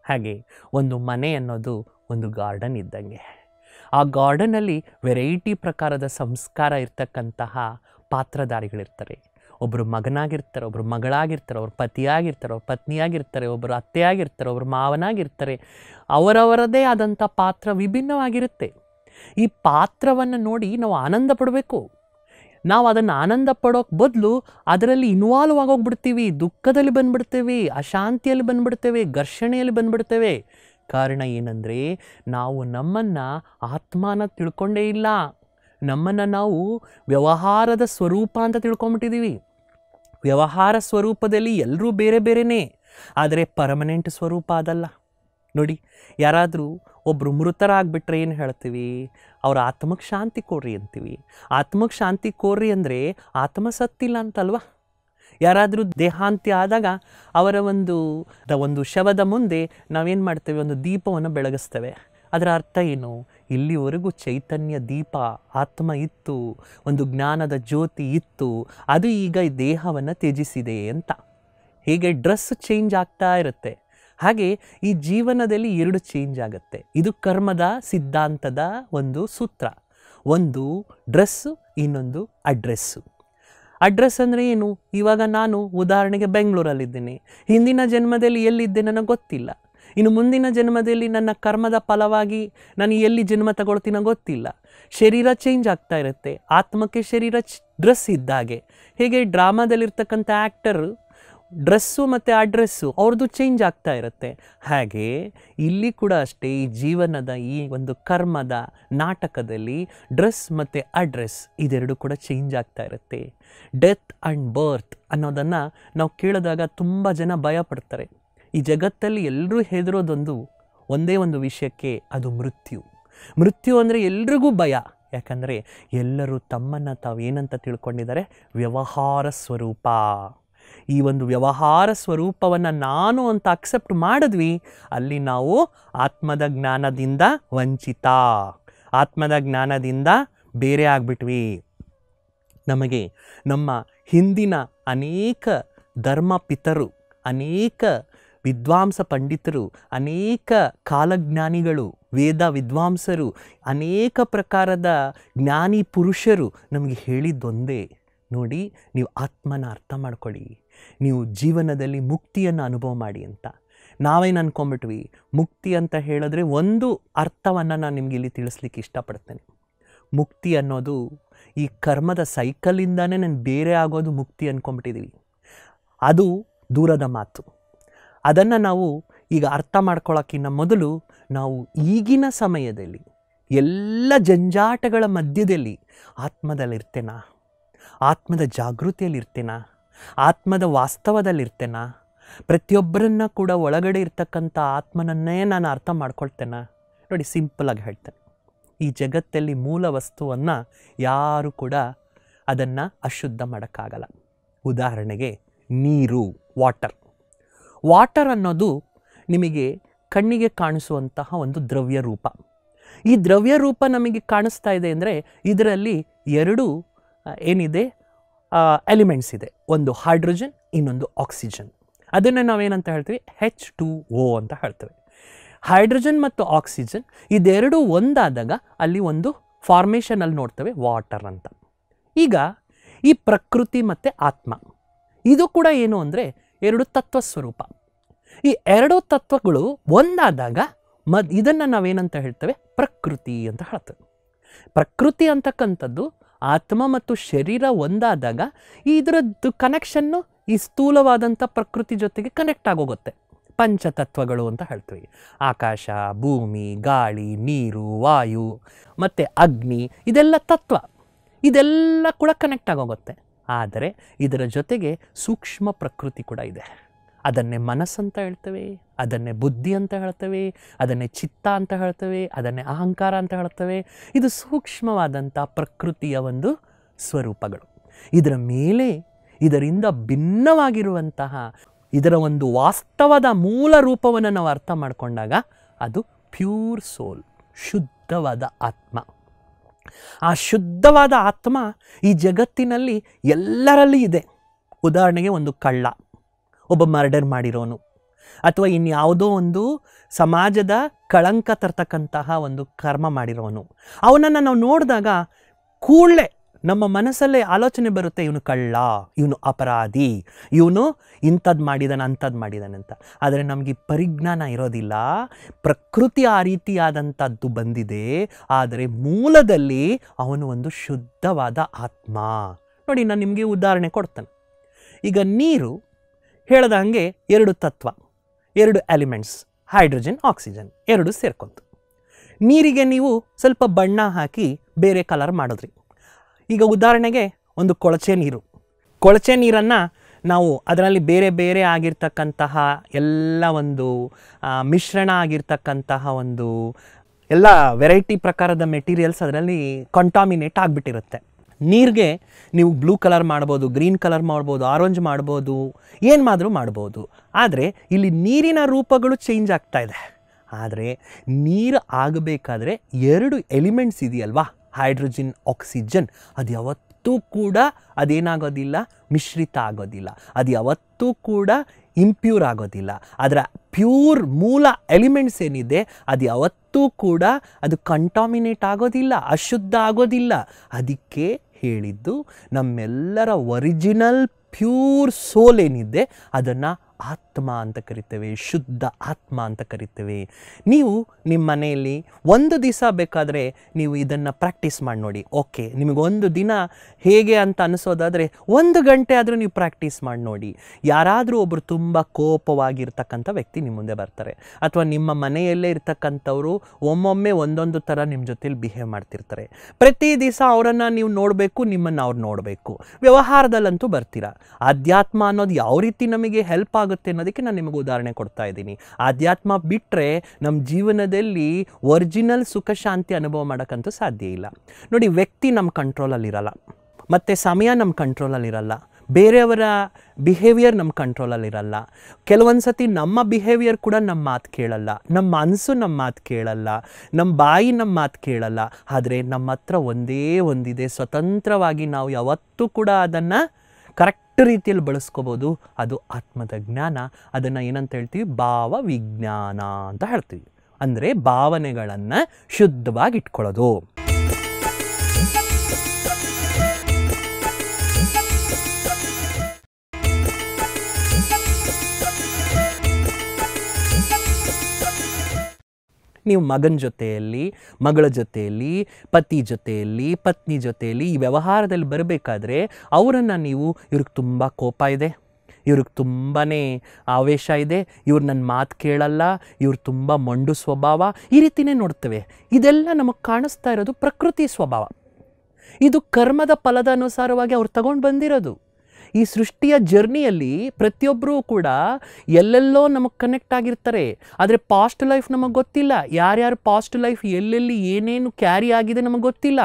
S1: ಹಾಗೆ ಒಂದು ಮನೆ ಅನ್ನೋದು ಒಂದು ಗಾರ್ಡನ್ ಇದ್ದಂಗೆ ಆ ಗಾರ್ಡನಲ್ಲಿ ವೆರೈಟಿ ಪ್ರಕಾರದ ಸಂಸ್ಕಾರ ಇರ್ತಕ್ಕಂತಹ ಪಾತ್ರಧಾರಿಗಳಿರ್ತಾರೆ ಒಬ್ಬರು ಮಗನಾಗಿರ್ತಾರೆ ಒಬ್ಬರು ಮಗಳಾಗಿರ್ತಾರೆ ಅವ್ರ ಪತಿಯಾಗಿರ್ತಾರೆ ಅವ್ರ ಪತ್ನಿಯಾಗಿರ್ತಾರೆ ಒಬ್ಬರು ಅತ್ತೆಯಾಗಿರ್ತಾರೆ ಒಬ್ಬರು ಮಾವನಾಗಿರ್ತಾರೆ ಅವರವರದೇ ಆದಂಥ ಪಾತ್ರ ವಿಭಿನ್ನವಾಗಿರುತ್ತೆ ಈ ಪಾತ್ರವನ್ನು ನೋಡಿ ನಾವು ಆನಂದ ಪಡಬೇಕು ನಾವು ಅದನ್ನು ಆನಂದ ಪಡೋಕ್ಕೆ ಬದಲು ಅದರಲ್ಲಿ ಇನ್ವಾಲ್ವ್ ಆಗೋಗ್ಬಿಡ್ತೀವಿ ದುಃಖದಲ್ಲಿ ಬಂದ್ಬಿಡ್ತೇವೆ ಅಶಾಂತಿಯಲ್ಲಿ ಬಂದ್ಬಿಡ್ತೇವೆ ಘರ್ಷಣೆಯಲ್ಲಿ ಬಂದ್ಬಿಡ್ತೇವೆ ಕಾರಣ ಏನಂದರೆ ನಾವು ನಮ್ಮನ್ನು ಆತ್ಮನ ತಿಳ್ಕೊಂಡೇ ಇಲ್ಲ ನಮ್ಮನ್ನು ನಾವು ವ್ಯವಹಾರದ ಸ್ವರೂಪ ಅಂತ ತಿಳ್ಕೊಂಬಿಟ್ಟಿದ್ದೀವಿ ವ್ಯವಹಾರ ಸ್ವರೂಪದಲ್ಲಿ ಎಲ್ಲರೂ ಬೇರೆ ಬೇರೆಯೇ ಆದರೆ ಪರ್ಮನೆಂಟ್ ಸ್ವರೂಪ ಅದಲ್ಲ ನೋಡಿ ಯಾರಾದರೂ ಒಬ್ಬರು ಮೃತರಾಗ್ಬಿಟ್ರೆ ಏನು ಹೇಳ್ತೀವಿ ಅವರ ಆತ್ಮಕ್ಕೆ ಶಾಂತಿ ಕೋರಿ ಅಂತೀವಿ ಆತ್ಮಕ್ಕೆ ಶಾಂತಿ ಕೋರಿ ಅಂದರೆ ಆತ್ಮ ಸತ್ತಿಲ್ಲ ಅಂತಲ್ವ ಯಾರಾದರೂ ದೇಹಾಂತ್ಯ ಆದಾಗ ಅವರ ಒಂದು ಒಂದು ಶವದ ಮುಂದೆ ನಾವೇನು ಮಾಡ್ತೇವೆ ಒಂದು ದೀಪವನ್ನು ಬೆಳಗಿಸ್ತೇವೆ ಅದರ ಅರ್ಥ ಏನು ಇಲ್ಲಿವರೆಗೂ ಚೈತನ್ಯ ದೀಪ ಆತ್ಮ ಇತ್ತು ಒಂದು ಜ್ಞಾನದ ಜ್ಯೋತಿ ಇತ್ತು ಅದು ಈಗ ಈ ದೇಹವನ್ನು ತ್ಯಜಿಸಿದೆ ಅಂತ ಹೀಗೆ ಡ್ರೆಸ್ ಚೇಂಜ್ ಆಗ್ತಾ ಇರುತ್ತೆ ಹಾಗೆ ಈ ಜೀವನದಲ್ಲಿ ಎರಡು ಚೇಂಜ್ ಆಗುತ್ತೆ ಇದು ಕರ್ಮದ ಸಿದ್ಧಾಂತದ ಒಂದು ಸೂತ್ರ ಒಂದು ಡ್ರೆಸ್ಸು ಇನ್ನೊಂದು ಅಡ್ರೆಸ್ಸು ಅಡ್ರೆಸ್ ಅಂದರೆ ಏನು ಇವಾಗ ನಾನು ಉದಾಹರಣೆಗೆ ಬೆಂಗಳೂರಲ್ಲಿದ್ದೀನಿ ಹಿಂದಿನ ಜನ್ಮದಲ್ಲಿ ಎಲ್ಲಿದ್ದೆ ನನಗೆ ಗೊತ್ತಿಲ್ಲ ಇನ್ನು ಮುಂದಿನ ಜನ್ಮದಲ್ಲಿ ನನ್ನ ಕರ್ಮದ ಫಲವಾಗಿ ನಾನು ಎಲ್ಲಿ ಜನ್ಮ ತಗೊಳ್ತೀನೋ ಗೊತ್ತಿಲ್ಲ ಶರೀರ ಚೇಂಜ್ ಆಗ್ತಾ ಇರುತ್ತೆ ಆತ್ಮಕ್ಕೆ ಶರೀರ ಡ್ರೆಸ್ ಇದ್ದಾಗೆ ಹೇಗೆ ಡ್ರಾಮಾದಲ್ಲಿರ್ತಕ್ಕಂಥ ಆ್ಯಕ್ಟರು ಡ್ರೆಸ್ಸು ಮತ್ತು ಆ ಡ್ರೆಸ್ಸು ಅವ್ರದ್ದು ಚೇಂಜ್ ಆಗ್ತಾ ಇರುತ್ತೆ ಹಾಗೆ ಇಲ್ಲಿ ಕೂಡ ಅಷ್ಟೇ ಈ ಜೀವನದ ಈ ಒಂದು ಕರ್ಮದ ನಾಟಕದಲ್ಲಿ ಡ್ರೆಸ್ ಮತ್ತು ಅಡ್ರೆಸ್ ಇದೆರಡು ಕೂಡ ಚೇಂಜ್ ಆಗ್ತಾ ಇರುತ್ತೆ ಡೆತ್ ಆ್ಯಂಡ್ ಬರ್ತ್ ಅನ್ನೋದನ್ನು ನಾವು ಕೇಳಿದಾಗ ತುಂಬ ಜನ ಭಯಪಡ್ತಾರೆ ಈ ಜಗತ್ತಲ್ಲಿ ಎಲ್ಲರೂ ಹೆದರೋದೊಂದು ಒಂದೇ ಒಂದು ವಿಷಯಕ್ಕೆ ಅದು ಮೃತ್ಯು ಮೃತ್ಯು ಅಂದರೆ ಎಲ್ರಿಗೂ ಭಯ ಯಾಕಂದರೆ ಎಲ್ಲರೂ ತಮ್ಮನ್ನು ತಾವು ಏನಂತ ತಿಳ್ಕೊಂಡಿದ್ದಾರೆ ವ್ಯವಹಾರ ಸ್ವರೂಪ ಈ ಒಂದು ವ್ಯವಹಾರ ಸ್ವರೂಪವನ್ನು ನಾನು ಅಂತ ಅಕ್ಸೆಪ್ಟ್ ಮಾಡಿದ್ವಿ ಅಲ್ಲಿ ನಾವು ಆತ್ಮದ ಜ್ಞಾನದಿಂದ ವಂಚಿತ ಆತ್ಮದ ಜ್ಞಾನದಿಂದ ಬೇರೆ ಆಗಿಬಿಟ್ವಿ ನಮಗೆ ನಮ್ಮ ಹಿಂದಿನ ಅನೇಕ ಧರ್ಮ ಪಿತರು ಅನೇಕ ವಿದ್ವಾಂಸ ಪಂಡಿತರು ಅನೇಕ ಕಾಲಜ್ಞಾನಿಗಳು ವೇದ ವಿದ್ವಾಂಸರು ಅನೇಕ ಪ್ರಕಾರದ ಜ್ಞಾನಿ ಪುರುಷರು ನಮಗೆ ಹೇಳಿದ್ದೊಂದೇ ನೋಡಿ ನೀವು ಆತ್ಮನ ಅರ್ಥ ಮಾಡ್ಕೊಳ್ಳಿ ನೀವು ಜೀವನದಲ್ಲಿ ಮುಕ್ತಿಯನ್ನು ಅನುಭವ ಮಾಡಿ ಅಂತ ನಾವೇನು ಅಂದ್ಕೊಂಬಿಟ್ವಿ ಮುಕ್ತಿ ಅಂತ ಹೇಳಿದ್ರೆ ಒಂದು ಅರ್ಥವನ್ನು ನಾನು ನಿಮಗೆ ಇಲ್ಲಿ ತಿಳಿಸ್ಲಿಕ್ಕೆ ಇಷ್ಟಪಡ್ತೇನೆ ಮುಕ್ತಿ ಅನ್ನೋದು ಈ ಕರ್ಮದ ಸೈಕಲಿಂದಲೇ ನಾನು ಬೇರೆ ಆಗೋದು ಮುಕ್ತಿ ಅಂದ್ಕೊಂಬಿಟ್ಟಿದ್ದೀವಿ ಅದು ದೂರದ ಮಾತು ಅದನ್ನು ನಾವು ಈಗ ಅರ್ಥ ಮಾಡ್ಕೊಳ್ಳೋಕ್ಕಿಂತ ಮೊದಲು ನಾವು ಈಗಿನ ಸಮಯದಲ್ಲಿ ಎಲ್ಲ ಜಂಜಾಟಗಳ ಮಧ್ಯದಲ್ಲಿ ಆತ್ಮದಲ್ಲಿರ್ತೇನಾ ಆತ್ಮದ ಜಾಗೃತಿಯಲ್ಲಿರ್ತೇನಾ ಆತ್ಮದ ವಾಸ್ತವದಲ್ಲಿರ್ತೇನಾ ಪ್ರತಿಯೊಬ್ಬರನ್ನ ಕೂಡ ಒಳಗಡೆ ಇರ್ತಕ್ಕಂಥ ಆತ್ಮನನ್ನೇ ನಾನು ಅರ್ಥ ಮಾಡ್ಕೊಳ್ತೇನೆ ನೋಡಿ ಸಿಂಪಲಾಗಿ ಹೇಳ್ತೇನೆ ಈ ಜಗತ್ತಲ್ಲಿ ಮೂಲ ವಸ್ತುವನ್ನು ಯಾರು ಕೂಡ ಅದನ್ನು ಅಶುದ್ಧ ಮಾಡೋಕ್ಕಾಗಲ್ಲ ಉದಾಹರಣೆಗೆ ನೀರು ವಾಟರ್ ವಾಟರ್ ಅನ್ನೋದು ನಿಮಗೆ ಕಣ್ಣಿಗೆ ಕಾಣಿಸುವಂತಹ ಒಂದು ದ್ರವ್ಯ ರೂಪ ಈ ದ್ರವ್ಯ ರೂಪ ನಮಗೆ ಕಾಣಿಸ್ತಾ ಇದೆ ಅಂದರೆ ಇದರಲ್ಲಿ ಎರಡು ಏನಿದೆ ಎಲಿಮೆಂಟ್ಸ್ ಇದೆ ಒಂದು ಹೈಡ್ರೋಜನ್ ಇನ್ನೊಂದು ಆಕ್ಸಿಜನ್ ಅದನ್ನು ನಾವೇನಂತ ಹೇಳ್ತೀವಿ ಹೆಚ್ ಟು ಓ ಅಂತ ಹೇಳ್ತೇವೆ ಹೈಡ್ರೋಜನ್ ಮತ್ತು ಆಕ್ಸಿಜನ್ ಇದೆರಡು ಒಂದಾದಾಗ ಅಲ್ಲಿ ಒಂದು ಫಾರ್ಮೇಷನಲ್ಲಿ ನೋಡ್ತೇವೆ ವಾಟರ್ ಅಂತ ಈಗ ಈ ಪ್ರಕೃತಿ ಮತ್ತು ಆತ್ಮ ಇದು ಕೂಡ ಏನು ಅಂದರೆ ಎರಡು ತತ್ವ ಸ್ವರೂಪ ಈ ಎರಡು ತತ್ವಗಳು ಒಂದಾದಾಗ ಮದ್ ಇದನ್ನು ನಾವೇನಂತ ಹೇಳ್ತೇವೆ ಪ್ರಕೃತಿ ಅಂತ ಹೇಳ್ತೇವೆ ಪ್ರಕೃತಿ ಅಂತಕ್ಕಂಥದ್ದು ಆತ್ಮ ಮತ್ತು ಶರೀರ ಒಂದಾದಾಗ ಇದರದ್ದು ಕನೆಕ್ಷನ್ನು ಈ ಸ್ಥೂಲವಾದಂಥ ಪ್ರಕೃತಿ ಜೊತೆಗೆ ಕನೆಕ್ಟ್ ಆಗೋಗುತ್ತೆ ಪಂಚತತ್ವಗಳು ಅಂತ ಹೇಳ್ತೀವಿ ಆಕಾಶ ಭೂಮಿ ಗಾಳಿ ನೀರು ವಾಯು ಮತ್ತು ಅಗ್ನಿ ಇದೆಲ್ಲ ತತ್ವ ಇದೆಲ್ಲ ಕೂಡ ಕನೆಕ್ಟ್ ಆಗೋಗುತ್ತೆ ಆದರೆ ಇದರ ಜೊತೆಗೆ ಸೂಕ್ಷ್ಮ ಪ್ರಕೃತಿ ಕೂಡ ಇದೆ ಅದನ್ನೇ ಮನಸ್ಸಂತ ಹೇಳ್ತವೆ ಅದನ್ನೇ ಬುದ್ಧಿ ಅಂತ ಹೇಳ್ತವೆ ಅದನ್ನೇ ಚಿತ್ತ ಅಂತ ಹೇಳ್ತವೆ ಅದನ್ನೇ ಅಹಂಕಾರ ಅಂತ ಹೇಳ್ತವೆ ಇದು ಸೂಕ್ಷ್ಮವಾದಂಥ ಪ್ರಕೃತಿಯ ಒಂದು ಸ್ವರೂಪಗಳು ಇದರ ಮೇಲೆ ಇದರಿಂದ ಭಿನ್ನವಾಗಿರುವಂತಹ ಇದರ ಒಂದು ವಾಸ್ತವದ ಮೂಲ ರೂಪವನ್ನು ನಾವು ಅರ್ಥ ಮಾಡಿಕೊಂಡಾಗ ಅದು ಪ್ಯೂರ್ ಸೋಲ್ ಶುದ್ಧವಾದ ಆತ್ಮ ಆ ಶುದ್ಧವಾದ ಆತ್ಮ ಈ ಜಗತ್ತಿನಲ್ಲಿ ಎಲ್ಲರಲ್ಲಿ ಇದೆ ಉದಾಹರಣೆಗೆ ಒಂದು ಕಳ್ಳ ಒಬ್ಬ ಮರ್ಡರ್ ಮಾಡಿರೋನು ಅಥವಾ ಇನ್ಯಾವುದೋ ಒಂದು ಸಮಾಜದ ಕಳಂಕ ತರ್ತಕ್ಕಂತಹ ಒಂದು ಕರ್ಮ ಮಾಡಿರೋನು ಅವನನ್ನು ನಾವು ನೋಡಿದಾಗ ಕೂಡಲೇ ನಮ್ಮ ಮನಸ್ಸಲ್ಲೇ ಆಲೋಚನೆ ಬರುತ್ತೆ ಇವನು ಕಳ್ಳ ಇವನು ಅಪರಾಧಿ ಇವನು ಇಂಥದ್ದು ಮಾಡಿದಾನೆ ಅಂಥದ್ದು ಮಾಡಿದಾನೆ ಅಂತ ಆದರೆ ನಮಗೆ ಪರಿಜ್ಞಾನ ಇರೋದಿಲ್ಲ ಪ್ರಕೃತಿ ಆ ರೀತಿಯಾದಂಥದ್ದು ಬಂದಿದೆ ಆದರೆ ಮೂಲದಲ್ಲಿ ಅವನು ಒಂದು ಶುದ್ಧವಾದ ಆತ್ಮ ನೋಡಿ ನಾನು ನಿಮಗೆ ಉದಾಹರಣೆ ಕೊಡ್ತೇನೆ ಈಗ ನೀರು ಹೇಳ್ದ ಹಾಗೆ ಎರಡು ತತ್ವ ಎರಡು ಎಲಿಮೆಂಟ್ಸ್ ಹೈಡ್ರೋಜನ್ ಆಕ್ಸಿಜನ್ ಎರಡು ಸೇರ್ಕೊಂತು ನೀರಿಗೆ ನೀವು ಸ್ವಲ್ಪ ಬಣ್ಣ ಹಾಕಿ ಬೇರೆ ಕಲರ್ ಮಾಡಿದ್ರಿ ಈಗ ಉದಾಹರಣೆಗೆ ಒಂದು ಕೊಳಚೆ ನೀರು ಕೊಳಚೆ ನೀರನ್ನು ನಾವು ಅದರಲ್ಲಿ ಬೇರೆ ಬೇರೆ ಆಗಿರ್ತಕ್ಕಂತಹ ಎಲ್ಲ ಒಂದು ಮಿಶ್ರಣ ಆಗಿರ್ತಕ್ಕಂತಹ ಒಂದು ಎಲ್ಲ ವೆರೈಟಿ ಪ್ರಕಾರದ ಮೆಟೀರಿಯಲ್ಸ್ ಅದರಲ್ಲಿ ಕಂಟಾಮಿನೇಟ್ ಆಗಿಬಿಟ್ಟಿರುತ್ತೆ ನೀರಿಗೆ ನೀವು ಬ್ಲೂ ಕಲರ್ ಮಾಡ್ಬೋದು ಗ್ರೀನ್ ಕಲರ್ ಮಾಡ್ಬೋದು ಆರೆಂಜ್ ಮಾಡ್ಬೋದು ಏನು ಮಾದರೂ ಮಾಡ್ಬೋದು ಆದರೆ ಇಲ್ಲಿ ನೀರಿನ ರೂಪಗಳು ಚೇಂಜ್ ಆಗ್ತಾ ಇದೆ ಆದರೆ ನೀರು ಆಗಬೇಕಾದ್ರೆ ಎರಡು ಎಲಿಮೆಂಟ್ಸ್ ಇದೆಯಲ್ವಾ ಹೈಡ್ರೋಜನ್ ಆಕ್ಸಿಜನ್ ಅದು ಯಾವತ್ತೂ ಕೂಡ ಅದೇನಾಗೋದಿಲ್ಲ ಮಿಶ್ರಿತ ಆಗೋದಿಲ್ಲ ಅದು ಯಾವತ್ತೂ ಕೂಡ ಇಂಪ್ಯೂರ್ ಆಗೋದಿಲ್ಲ ಅದರ ಪ್ಯೂರ್ ಮೂಲ ಎಲಿಮೆಂಟ್ಸ್ ಏನಿದೆ ಅದು ಯಾವತ್ತೂ ಕೂಡ ಅದು ಕಂಟಾಮಿನೇಟ್ ಆಗೋದಿಲ್ಲ ಅಶುದ್ಧ ಆಗೋದಿಲ್ಲ ಅದಕ್ಕೆ ಹೇಳಿದ್ದು ನಮ್ಮೆಲ್ಲರ ಒರಿಜಿನಲ್ ಪ್ಯೂರ್ ಸೋಲ್ ಏನಿದೆ ಅದನ್ನು ಆತ್ಮ ಅಂತ ಕರಿತೇವೆ ಶುದ್ಧ ಆತ್ಮ ಅಂತ ಕರಿತೇವೆ ನೀವು ನಿಮ್ಮ ಮನೆಯಲ್ಲಿ ಒಂದು ದಿವಸ ಬೇಕಾದರೆ ನೀವು ಇದನ್ನು ಪ್ರಾಕ್ಟೀಸ್ ಮಾಡಿ ನೋಡಿ ಓಕೆ ನಿಮಗೊಂದು ದಿನ ಹೇಗೆ ಅಂತ ಅನಿಸೋದಾದರೆ ಒಂದು ಗಂಟೆ ಆದರೂ ನೀವು ಪ್ರಾಕ್ಟೀಸ್ ಮಾಡಿ ನೋಡಿ ಯಾರಾದರೂ ಒಬ್ಬರು ತುಂಬ ಕೋಪವಾಗಿರ್ತಕ್ಕಂಥ ವ್ಯಕ್ತಿ ನಿಮ್ಮ ಮುಂದೆ ಬರ್ತಾರೆ ಅಥವಾ ನಿಮ್ಮ ಮನೆಯಲ್ಲೇ ಇರ್ತಕ್ಕಂಥವರು ಒಮ್ಮೊಮ್ಮೆ ಒಂದೊಂದು ಥರ ನಿಮ್ಮ ಜೊತೇಲಿ ಬಿಹೇವ್ ಮಾಡ್ತಿರ್ತಾರೆ ಪ್ರತಿ ದಿವಸ ಅವರನ್ನು ನೀವು ನೋಡಬೇಕು ನಿಮ್ಮನ್ನು ಅವ್ರು ನೋಡಬೇಕು ವ್ಯವಹಾರದಲ್ಲಂತೂ ಬರ್ತೀರ ಆಧ್ಯಾತ್ಮ ಅನ್ನೋದು ಯಾವ ರೀತಿ ನಮಗೆ ಹೆಲ್ಪ್ ಆಗುತ್ತೆ ಅನ್ನೋದಕ್ಕೆ ನಾನು ನಿಮಗೆ ಉದಾಹರಣೆ ಕೊಡ್ತಾ ಇದ್ದೀನಿ ಆಧ್ಯಾತ್ಮ ಬಿಟ್ಟರೆ ನಮ್ಮ ಜೀವನದಲ್ಲಿ ಒರಿಜಿನಲ್ ಸುಖ ಶಾಂತಿ ಅನುಭವ ಮಾಡೋಕ್ಕಂತೂ ಸಾಧ್ಯ ಇಲ್ಲ ನೋಡಿ ವ್ಯಕ್ತಿ ನಮ್ಮ ಕಂಟ್ರೋಲಲ್ಲಿರಲ್ಲ ಮತ್ತು ಸಮಯ ನಮ್ಮ ಕಂಟ್ರೋಲಲ್ಲಿರಲ್ಲ ಬೇರೆಯವರ ಬಿಹೇವಿಯರ್ ನಮ್ಮ ಕಂಟ್ರೋಲಲ್ಲಿರಲ್ಲ ಕೆಲವೊಂದು ಸತಿ ನಮ್ಮ ಬಿಹೇವಿಯರ್ ಕೂಡ ನಮ್ಮ ಮಾತು ಕೇಳಲ್ಲ ನಮ್ಮ ಮನಸ್ಸು ನಮ್ಮ ಮಾತು ಕೇಳಲ್ಲ ನಮ್ಮ ಬಾಯಿ ನಮ್ಮ ಮಾತು ಕೇಳಲ್ಲ ಆದರೆ ನಮ್ಮ ಹತ್ರ ಒಂದೇ ಒಂದಿದೆ ಸ್ವತಂತ್ರವಾಗಿ ನಾವು ಯಾವತ್ತೂ ಕೂಡ ಅದನ್ನು ಕರೆಕ್ಟ್ ಎಷ್ಟು ರೀತಿಯಲ್ಲಿ ಬಳಸ್ಕೋಬೋದು ಅದು ಆತ್ಮದ ಜ್ಞಾನ ಅದನ್ನು ಏನಂತ ಹೇಳ್ತೀವಿ ಭಾವ ವಿಜ್ಞಾನ ಅಂತ ಹೇಳ್ತೀವಿ ಅಂದರೆ ಭಾವನೆಗಳನ್ನು ಶುದ್ಧವಾಗಿ ಇಟ್ಕೊಳ್ಳೋದು ನೀವು ಮಗನ ಜೊತೆಯಲ್ಲಿ ಮಗಳ ಜೊತೆಯಲ್ಲಿ ಪತಿ ಜೊತೆಯಲ್ಲಿ ಪತ್ನಿ ಜೊತೆಯಲ್ಲಿ ಈ ವ್ಯವಹಾರದಲ್ಲಿ ಬರಬೇಕಾದ್ರೆ ಅವರನ್ನು ನೀವು ಇವ್ರಿಗೆ ತುಂಬ ಕೋಪ ಇದೆ ಇವ್ರಿಗೆ ತುಂಬಾ ಆವೇಶ ಇದೆ ಇವ್ರು ನನ್ನ ಮಾತು ಕೇಳಲ್ಲ ಇವ್ರು ತುಂಬ ಮಂಡು ಸ್ವಭಾವ ಈ ರೀತಿಯೇ ನೋಡ್ತೇವೆ ಇದೆಲ್ಲ ನಮಗೆ ಕಾಣಿಸ್ತಾ ಇರೋದು ಪ್ರಕೃತಿ ಸ್ವಭಾವ ಇದು ಕರ್ಮದ ಫಲದ ಅನುಸಾರವಾಗಿ ಅವ್ರು ತಗೊಂಡು ಬಂದಿರೋದು ಈ ಸೃಷ್ಟಿಯ ಜರ್ನಿಯಲ್ಲಿ ಪ್ರತಿಯೊಬ್ಬರೂ ಕೂಡ ಎಲ್ಲೆಲ್ಲೋ ನಮಗೆ ಕನೆಕ್ಟ್ ಆಗಿರ್ತಾರೆ ಆದರೆ ಪಾಸ್ಟ್ ಲೈಫ್ ನಮಗೆ ಗೊತ್ತಿಲ್ಲ ಯಾರ್ಯಾರು ಪಾಸ್ಟ್ ಲೈಫ್ ಎಲ್ಲೆಲ್ಲಿ ಏನೇನು ಕ್ಯಾರಿ ಆಗಿದೆ ನಮಗೆ ಗೊತ್ತಿಲ್ಲ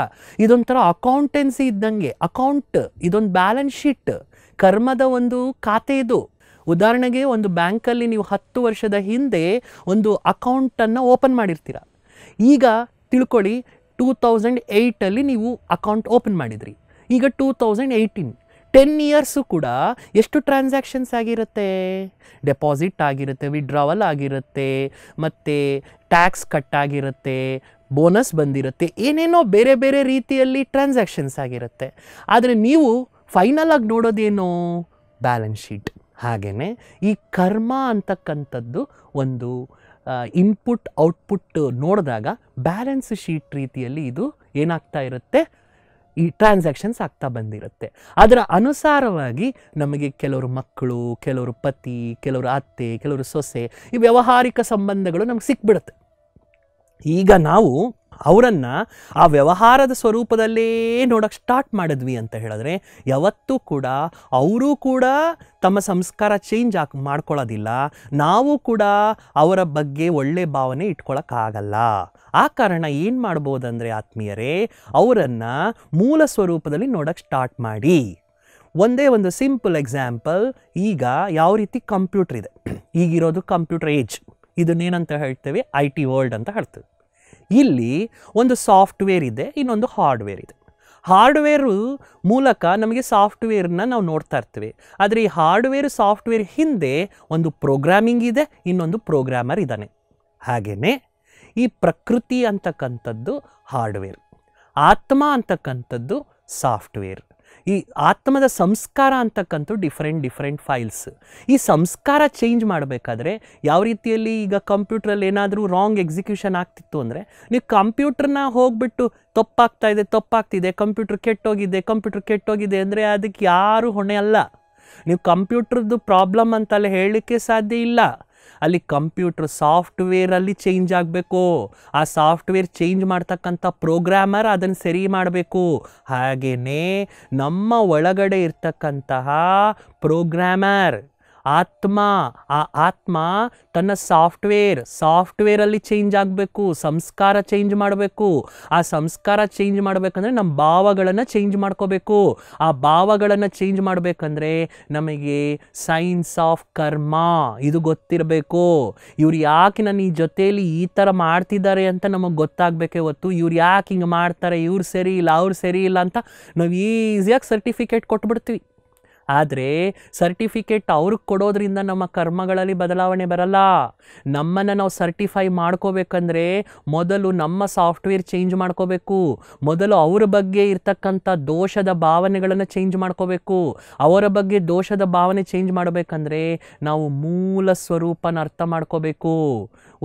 S1: ಇದೊಂಥರ ಅಕೌಂಟೆನ್ಸಿ ಇದ್ದಂಗೆ ಅಕೌಂಟ್ ಇದೊಂದು ಬ್ಯಾಲೆನ್ಸ್ ಶೀಟ್ ಕರ್ಮದ ಒಂದು ಖಾತೆ ಇದು ಉದಾಹರಣೆಗೆ ಒಂದು ಬ್ಯಾಂಕಲ್ಲಿ ನೀವು ಹತ್ತು ವರ್ಷದ ಹಿಂದೆ ಒಂದು ಅಕೌಂಟನ್ನು ಓಪನ್ ಮಾಡಿರ್ತೀರ ಈಗ ತಿಳ್ಕೊಳ್ಳಿ ಟೂ ತೌಸಂಡ್ ಏಯ್ಟಲ್ಲಿ ನೀವು ಅಕೌಂಟ್ ಓಪನ್ ಮಾಡಿದ್ರಿ ಈಗ two thousand eighteen ten years ಕೂಡ ಎಷ್ಟು ಟ್ರಾನ್ಸಾಕ್ಷನ್ಸ್ ಆಗಿರುತ್ತೆ ಡೆಪಾಸಿಟ್ ಆಗಿರುತ್ತೆ ವಿಡ್ರಾವಲ್ ಆಗಿರುತ್ತೆ ಮತ್ತು ಟ್ಯಾಕ್ಸ್ ಕಟ್ ಆಗಿರುತ್ತೆ ಬೋನಸ್ ಬಂದಿರುತ್ತೆ ಏನೇನೋ ಬೇರೆ ಬೇರೆ ರೀತಿಯಲ್ಲಿ ಟ್ರಾನ್ಸಾಕ್ಷನ್ಸ್ ಆಗಿರುತ್ತೆ ಆದರೆ ನೀವು ಫೈನಲ್ ಆಗಿ ನೋಡೋದೇನು ಬ್ಯಾಲೆನ್ಸ್ ಶೀಟ್ ಹಾಗೆಯೇ ಈ ಕರ್ಮ ಅಂತಕ್ಕಂಥದ್ದು ಒಂದು ಇನ್ಪುಟ್ ಔಟ್ಪುಟ್ ನೋಡಿದಾಗ ಬ್ಯಾಲೆನ್ಸ್ ಶೀಟ್ ರೀತಿಯಲ್ಲಿ ಇದು ಏನಾಗ್ತಾ ಇರುತ್ತೆ ಈ ಟ್ರಾನ್ಸಾಕ್ಷನ್ಸ್ ಆಗ್ತಾ ಬಂದಿರುತ್ತೆ ಅದರ ಅನುಸಾರವಾಗಿ ನಮಗೆ ಕೆಲವರು ಮಕ್ಕಳು ಕೆಲವರು ಪತಿ ಕೆಲವರು ಅತ್ತೆ ಕೆಲವರು ಸೊಸೆ ಈ ವ್ಯಾವಹಾರಿಕ ಸಂಬಂಧಗಳು ನಮ್ಗೆ ಸಿಕ್ಬಿಡುತ್ತೆ ಈಗ ನಾವು ಅವರನ್ನು ಆ ವ್ಯವಹಾರದ ಸ್ವರೂಪದಲ್ಲೇ ನೋಡೋಕೆ ಸ್ಟಾರ್ಟ್ ಮಾಡಿದ್ವಿ ಅಂತ ಹೇಳಿದ್ರೆ ಯಾವತ್ತೂ ಕೂಡ ಅವರೂ ಕೂಡ ತಮ್ಮ ಸಂಸ್ಕಾರ ಚೇಂಜ್ ಆಗಿ ಮಾಡ್ಕೊಳ್ಳೋದಿಲ್ಲ ನಾವು ಕೂಡ ಅವರ ಬಗ್ಗೆ ಒಳ್ಳೆ ಭಾವನೆ ಇಟ್ಕೊಳಕ್ಕಾಗಲ್ಲ ಆ ಕಾರಣ ಏನು ಮಾಡ್ಬೋದಂದರೆ ಆತ್ಮೀಯರೇ ಅವರನ್ನು ಮೂಲ ಸ್ವರೂಪದಲ್ಲಿ ನೋಡೋಕ್ಕೆ ಸ್ಟಾರ್ಟ್ ಮಾಡಿ ಒಂದೇ ಒಂದು ಸಿಂಪಲ್ ಎಕ್ಸಾಂಪಲ್ ಈಗ ಯಾವ ರೀತಿ ಕಂಪ್ಯೂಟ್ರ್ ಇದೆ [CLEARS THROAT] ಈಗಿರೋದು ಕಂಪ್ಯೂಟರ್ ಏಜ್ ಇದನ್ನೇನಂತ ಹೇಳ್ತೇವೆ ಐ ಟಿ ವರ್ಲ್ಡ್ ಅಂತ ಹೇಳ್ತೇವೆ ಇಲ್ಲಿ ಒಂದು ಸಾಫ್ಟ್ವೇರ್ ಇದೆ ಇನ್ನೊಂದು ಹಾರ್ಡ್ವೇರ್ ಇದೆ ಹಾರ್ಡ್ವೇರು ಮೂಲಕ ನಮಗೆ ಸಾಫ್ಟ್ವೇರ್ನ ನಾವು ನೋಡ್ತಾ ಇರ್ತೇವೆ ಆದರೆ ಈ ಹಾರ್ಡ್ವೇರ್ ಸಾಫ್ಟ್ವೇರ್ ಹಿಂದೆ ಒಂದು ಪ್ರೋಗ್ರಾಮಿಂಗ್ ಇದೆ ಇನ್ನೊಂದು ಪ್ರೋಗ್ರಾಮರ್ ಇದ್ದಾನೆ ಹಾಗೆಯೇ ಈ ಪ್ರಕೃತಿ ಅಂತಕ್ಕಂಥದ್ದು ಹಾರ್ಡ್ವೇರ್ ಆತ್ಮ ಅಂತಕ್ಕಂಥದ್ದು ಸಾಫ್ಟ್ವೇರ್ ಈ ಆತ್ಮದ ಸಂಸ್ಕಾರ ಅಂತಕ್ಕಂಥ ಡಿಫ್ರೆಂಟ್ ಡಿಫ್ರೆಂಟ್ ಫೈಲ್ಸ್ ಈ ಸಂಸ್ಕಾರ ಚೇಂಜ್ ಮಾಡಬೇಕಾದ್ರೆ ಯಾವ ರೀತಿಯಲ್ಲಿ ಈಗ ಕಂಪ್ಯೂಟ್ರಲ್ಲಿ ಏನಾದರೂ ರಾಂಗ್ ಎಕ್ಸಿಕ್ಯೂಷನ್ ಆಗ್ತಿತ್ತು ಅಂದರೆ ನೀವು ಕಂಪ್ಯೂಟ್ರನ್ನ ಹೋಗ್ಬಿಟ್ಟು ತಪ್ಪಾಗ್ತಾ ಇದೆ ತಪ್ಪಾಗ್ತಿದೆ ಕಂಪ್ಯೂಟ್ರ್ ಕೆಟ್ಟೋಗಿದೆ ಕಂಪ್ಯೂಟ್ರ್ ಕೆಟ್ಟೋಗಿದೆ ಅಂದರೆ ಅದಕ್ಕೆ ಯಾರು ಹೊಣೆ ಅಲ್ಲ ನೀವು ಕಂಪ್ಯೂಟ್ರದ್ದು ಪ್ರಾಬ್ಲಮ್ ಅಂತಲ್ಲ ಹೇಳಲಿಕ್ಕೆ ಸಾಧ್ಯ ಇಲ್ಲ ಅಲ್ಲಿ ಕಂಪ್ಯೂಟ್ರ್ ಸಾಫ್ಟ್ವೇರಲ್ಲಿ ಚೇಂಜ್ ಆಗಬೇಕು ಆ ಸಾಫ್ಟ್ವೇರ್ ಚೇಂಜ್ ಮಾಡ್ತಕ್ಕಂಥ ಪ್ರೋಗ್ರಾಮರ್ ಅದನ್ನು ಸರಿ ಮಾಡಬೇಕು ಹಾಗೆಯೇ ನಮ್ಮ ಒಳಗಡೆ ಇರ್ತಕ್ಕಂತಹ ಪ್ರೋಗ್ರಾಮರ್ ಆತ್ಮ ಆ ಆತ್ಮ ತನ್ನ ಸಾಫ್ಟ್ವೇರ್ ಸಾಫ್ಟ್ವೇರಲ್ಲಿ ಚೇಂಜ್ ಆಗಬೇಕು ಸಂಸ್ಕಾರ ಚೇಂಜ್ ಮಾಡಬೇಕು ಆ ಸಂಸ್ಕಾರ ಚೇಂಜ್ ಮಾಡಬೇಕಂದ್ರೆ ನಮ್ಮ ಭಾವಗಳನ್ನು ಚೇಂಜ್ ಮಾಡ್ಕೋಬೇಕು ಆ ಭಾವಗಳನ್ನು ಚೇಂಜ್ ಮಾಡಬೇಕಂದ್ರೆ ನಮಗೆ ಸೈನ್ಸ್ ಆಫ್ ಕರ್ಮ ಇದು ಗೊತ್ತಿರಬೇಕು ಇವ್ರು ಯಾಕೆ ನನ್ನ ಈ ಜೊತೆಯಲ್ಲಿ ಈ ಥರ ಮಾಡ್ತಿದ್ದಾರೆ ಅಂತ ನಮಗೆ ಗೊತ್ತಾಗಬೇಕೇ ಹೊತ್ತು ಇವ್ರು ಯಾಕೆ ಹಿಂಗೆ ಮಾಡ್ತಾರೆ ಇವ್ರು ಸರಿ ಇಲ್ಲ ಅವ್ರು ಸರಿ ಇಲ್ಲ ಅಂತ ನಾವು ಈಸಿಯಾಗಿ ಸರ್ಟಿಫಿಕೇಟ್ ಕೊಟ್ಬಿಡ್ತೀವಿ ಆದರೆ ಸರ್ಟಿಫಿಕೇಟ್ ಅವ್ರಿಗೆ ಕೊಡೋದ್ರಿಂದ ನಮ್ಮ ಕರ್ಮಗಳಲ್ಲಿ ಬದಲಾವಣೆ ಬರಲ್ಲ ನಮ್ಮನ್ನು ನಾವು ಸರ್ಟಿಫೈ ಮಾಡ್ಕೋಬೇಕಂದ್ರೆ ಮೊದಲು ನಮ್ಮ ಸಾಫ್ಟ್ವೇರ್ ಚೇಂಜ್ ಮಾಡ್ಕೋಬೇಕು ಮೊದಲು ಅವರ ಬಗ್ಗೆ ಇರ್ತಕ್ಕಂಥ ದೋಷದ ಭಾವನೆಗಳನ್ನು ಚೇಂಜ್ ಮಾಡ್ಕೋಬೇಕು ಅವರ ಬಗ್ಗೆ ದೋಷದ ಭಾವನೆ ಚೇಂಜ್ ಮಾಡಬೇಕಂದ್ರೆ ನಾವು ಮೂಲ ಸ್ವರೂಪನ ಅರ್ಥ ಮಾಡ್ಕೋಬೇಕು